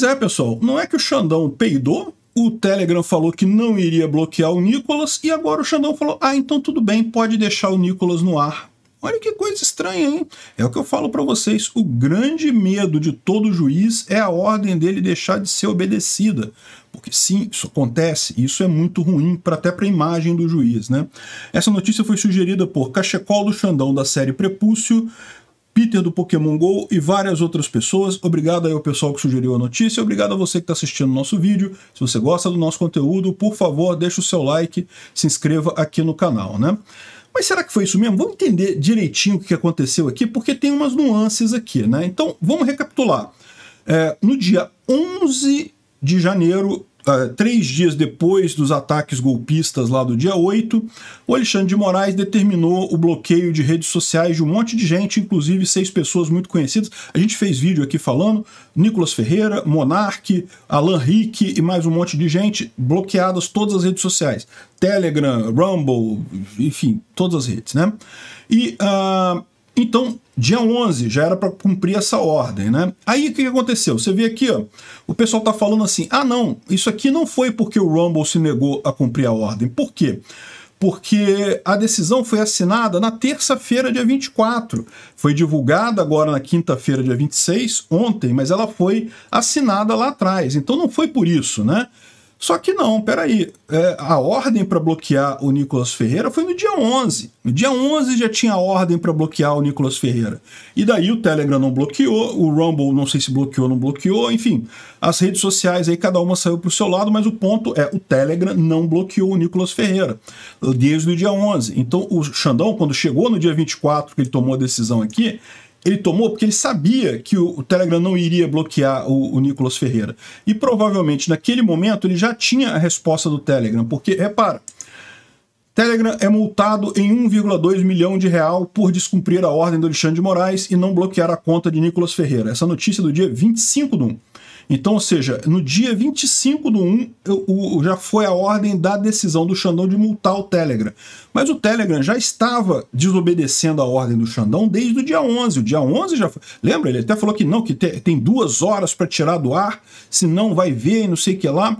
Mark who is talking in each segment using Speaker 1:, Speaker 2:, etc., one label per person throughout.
Speaker 1: Pois é, pessoal, não é que o Xandão peidou, o Telegram falou que não iria bloquear o Nicolas e agora o Xandão falou: "Ah, então tudo bem, pode deixar o Nicolas no ar". Olha que coisa estranha, hein? É o que eu falo para vocês, o grande medo de todo juiz é a ordem dele deixar de ser obedecida. Porque sim, isso acontece, e isso é muito ruim para até para a imagem do juiz, né? Essa notícia foi sugerida por Cachecol do Xandão da série Prepúcio, Peter do Pokémon GO e várias outras pessoas. Obrigado aí ao pessoal que sugeriu a notícia, obrigado a você que está assistindo o nosso vídeo. Se você gosta do nosso conteúdo, por favor, deixa o seu like, se inscreva aqui no canal, né? Mas será que foi isso mesmo? Vamos entender direitinho o que aconteceu aqui, porque tem umas nuances aqui, né? Então, vamos recapitular. É, no dia 11 de janeiro, uh, três dias depois dos ataques golpistas lá do dia 8, o Alexandre de Moraes determinou o bloqueio de redes sociais de um monte de gente, inclusive seis pessoas muito conhecidas. A gente fez vídeo aqui falando: Nicolas Ferreira, Monarque, Alan Rick e mais um monte de gente, bloqueadas todas as redes sociais. Telegram, Rumble, enfim, todas as redes, né? E. Uh, então, dia 11 já era para cumprir essa ordem, né? Aí o que aconteceu? Você vê aqui, ó, o pessoal tá falando assim: "Ah, não, isso aqui não foi porque o Rumble se negou a cumprir a ordem". Por quê? Porque a decisão foi assinada na terça-feira, dia 24. Foi divulgada agora na quinta-feira, dia 26, ontem, mas ela foi assinada lá atrás. Então não foi por isso, né? Só que não, peraí. É, a ordem para bloquear o Nicolas Ferreira foi no dia 11. No dia 11 já tinha a ordem para bloquear o Nicolas Ferreira. E daí o Telegram não bloqueou, o Rumble não sei se bloqueou ou não bloqueou, enfim. As redes sociais aí, cada uma saiu para o seu lado, mas o ponto é: o Telegram não bloqueou o Nicolas Ferreira desde o dia 11. Então o Xandão, quando chegou no dia 24, que ele tomou a decisão aqui, ele tomou porque ele sabia que o, o Telegram não iria bloquear o, o, Nicolas Ferreira. E provavelmente naquele momento ele já tinha a resposta do Telegram, porque, repara, Telegram é multado em 1,2 milhão de real por descumprir a ordem do Alexandre de Moraes e não bloquear a conta de Nicolas Ferreira. Essa notícia é do dia 25 de 1. Então, ou seja, no dia 25 do 1, eu, eu, já foi a ordem da decisão do Xandão de multar o Telegram. Mas o Telegram já estava desobedecendo a ordem do Xandão desde o dia 11. O dia 11 já foi. Lembra? Ele até falou que não, que te, tem duas horas para tirar do ar, se não vai ver e não sei o que lá.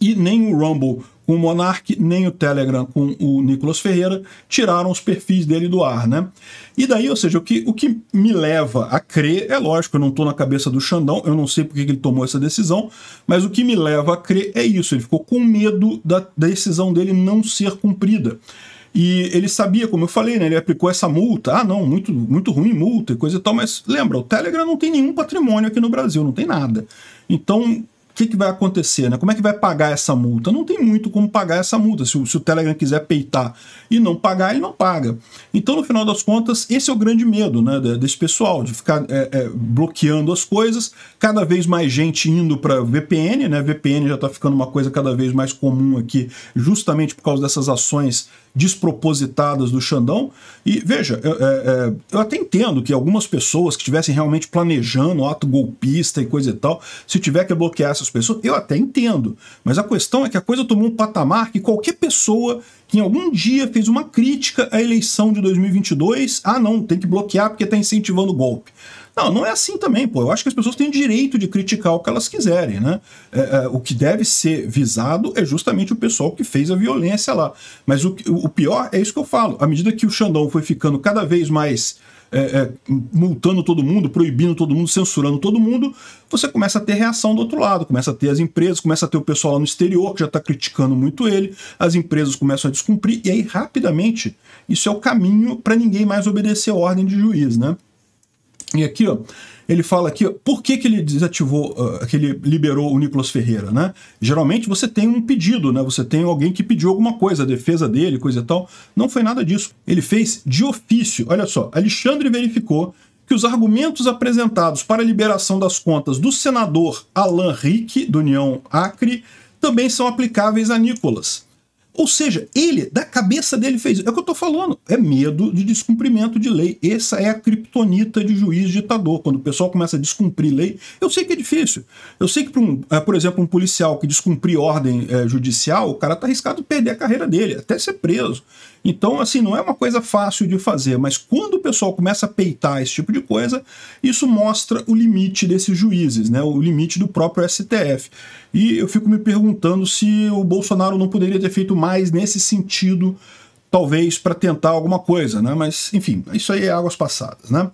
Speaker 1: E nem o Rumble com o Monark, nem o Telegram com o Nicolas Ferreira, tiraram os perfis dele do ar, né? E daí, ou seja, o que, o que me leva a crer, é lógico, eu não estou na cabeça do Xandão, eu não sei porque ele tomou essa decisão, mas o que me leva a crer é isso, ele ficou com medo da, da decisão dele não ser cumprida. E ele sabia, como eu falei, né? Ele aplicou essa multa. Ah, não, muito, muito ruim multa e coisa e tal, mas lembra, o Telegram não tem nenhum patrimônio aqui no Brasil, não tem nada. Então, o que, que, vai acontecer? Né? Como é que vai pagar essa multa? Não tem muito como pagar essa multa. Se o, se o, Telegram quiser peitar e não pagar, ele não paga. Então, no final das contas, esse é o grande medo né, desse pessoal, de ficar é, é, bloqueando as coisas, cada vez mais gente indo para VPN, né? VPN já está ficando uma coisa cada vez mais comum aqui, justamente por causa dessas ações despropositadas do Xandão. E veja, eu, é, é, eu até entendo que algumas pessoas que estivessem realmente planejando ato golpista e coisa e tal, se tiver que bloquear essas pessoas, eu até entendo. Mas a questão é que a coisa tomou um patamar que qualquer pessoa que em algum dia fez uma crítica à eleição de 2022, ah, não, tem que bloquear porque está incentivando o golpe. Não, não é assim também, pô. Eu acho que as pessoas têm direito de criticar o que elas quiserem, né? É, é, o que deve ser visado é justamente o pessoal que fez a violência lá. Mas o, o pior é isso que eu falo. À medida que o Xandão foi ficando cada vez mais é, é, multando todo mundo, proibindo todo mundo, censurando todo mundo, você começa a ter reação do outro lado, começa a ter as empresas, começa a ter o pessoal lá no exterior que já está criticando muito ele, as empresas começam a descumprir, e aí rapidamente isso é o caminho para ninguém mais obedecer a ordem de juiz, né? E aqui, ó, ele fala aqui, ó, por que, que ele desativou, uh, que ele liberou o Nicolas Ferreira, né? Geralmente você tem um pedido, né? Você tem alguém que pediu alguma coisa, a defesa dele, coisa e tal. Não foi nada disso. Ele fez de ofício. Olha só, Alexandre verificou que os argumentos apresentados para a liberação das contas do senador Alan Rick, do União Acre, também são aplicáveis a Nicolas ou seja, ele, da cabeça dele, fez. É o que eu estou falando. É medo de descumprimento de lei. Essa é a criptonita de juiz ditador. Quando o pessoal começa a descumprir lei, eu sei que é difícil. Eu sei que, por, é, por exemplo, um policial que descumprir ordem é, judicial, o cara está arriscado perder a carreira dele, até ser preso. Então, assim, não é uma coisa fácil de fazer, mas quando o pessoal começa a peitar esse tipo de coisa, isso mostra o limite desses juízes, né? O limite do próprio STF. E eu fico me perguntando se o Bolsonaro não poderia ter feito mais nesse sentido, talvez para tentar alguma coisa, né? Mas enfim, isso aí é águas passadas, né?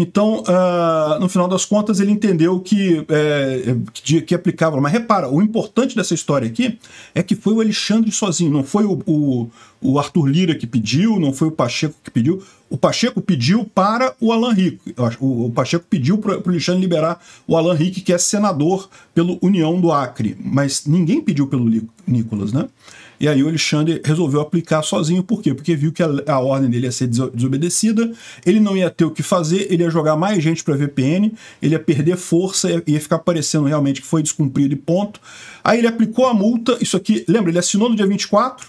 Speaker 1: Então, uh, no final das contas, ele entendeu que, é, que, que, aplicava. Mas repara, o importante dessa história aqui é que foi o Alexandre sozinho, não foi o, o, o Arthur Lira que pediu, não foi o Pacheco que pediu. O Pacheco pediu para o Alan Rico. O, o Pacheco pediu para o Alexandre liberar o Alan Rico, que é senador pelo União do Acre. Mas ninguém pediu pelo Nicolas, né? E aí o Alexandre resolveu aplicar sozinho. Por quê? Porque viu que a, a ordem dele ia ser desobedecida, ele não ia ter o que fazer, ele ia ia jogar mais gente para VPN, ele ia perder força, ia ficar parecendo realmente que foi descumprido e ponto. Aí ele aplicou a multa, isso aqui, lembra, ele assinou no dia 24,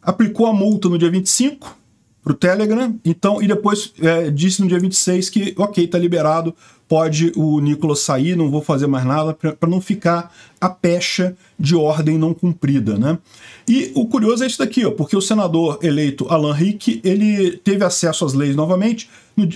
Speaker 1: aplicou a multa no dia 25, para o Telegram. Então, e depois é, disse no dia 26 que, ok, está liberado, pode o Nicolas sair, não vou fazer mais nada, para não ficar a pecha de ordem não cumprida. Né? E o curioso é isso daqui, ó, porque o senador eleito Alan Rick ele teve acesso às leis novamente,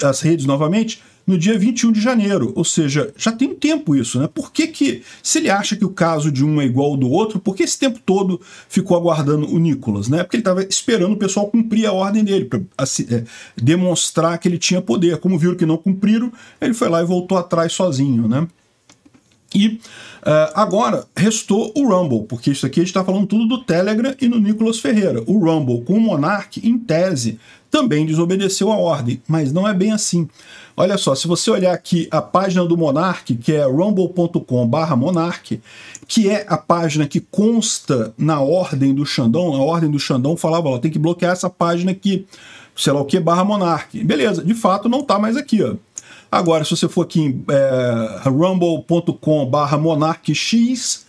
Speaker 1: às redes novamente, no dia 21 de janeiro. Ou seja, já tem um tempo isso, né? Por que, que se ele acha que o caso de um é igual ao do outro, por que esse tempo todo ficou aguardando o Nicolas, né? Porque ele estava esperando o pessoal cumprir a ordem dele, para assim, é, demonstrar que ele tinha poder. Como viram que não cumpriram, ele foi lá e voltou atrás sozinho, né? E uh, agora restou o Rumble, porque isso aqui a gente está falando tudo do Telegram e do Nicolas Ferreira. O Rumble com o Monark, em tese, também desobedeceu a ordem, mas não é bem assim. Olha só, se você olhar aqui a página do Monark, que é rumble.com/monark, que é a página que consta na ordem do Xandão, a ordem do Xandão falava, ó, tem que bloquear essa página aqui, sei lá o que, barra Monark. Beleza, de fato não está mais aqui, ó. Agora, se você for aqui em é, rumble.com/barra monarchx,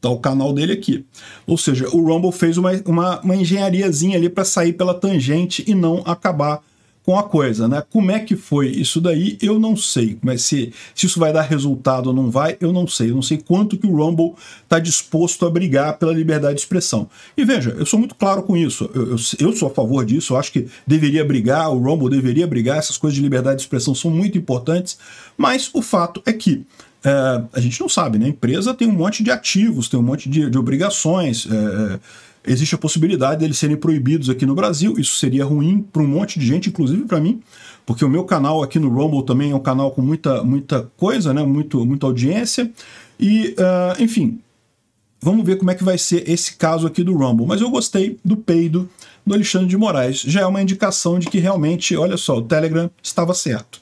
Speaker 1: tá o canal dele aqui. Ou seja, o Rumble fez uma, uma, uma engenhariazinha ali para sair pela tangente e não acabar com a coisa, né? Como é que foi isso daí? Eu não sei. Mas se, se isso vai dar resultado ou não vai, eu não sei. Eu não sei quanto que o Rumble está disposto a brigar pela liberdade de expressão. E veja, eu sou muito claro com isso. Eu, eu, eu, sou a favor disso. Eu acho que deveria brigar, o Rumble deveria brigar. Essas coisas de liberdade de expressão são muito importantes. Mas o fato é que é, a gente não sabe, né? A empresa tem um monte de ativos, tem um monte de, de obrigações. É, é existe a possibilidade deles serem proibidos aqui no Brasil. Isso seria ruim para um monte de gente, inclusive para mim, porque o meu canal aqui no Rumble também é um canal com muita, muita coisa, né? Muito, muita audiência. E, uh, enfim, vamos ver como é que vai ser esse caso aqui do Rumble. Mas eu gostei do peido do Alexandre de Moraes. Já é uma indicação de que realmente, olha só, o Telegram estava certo.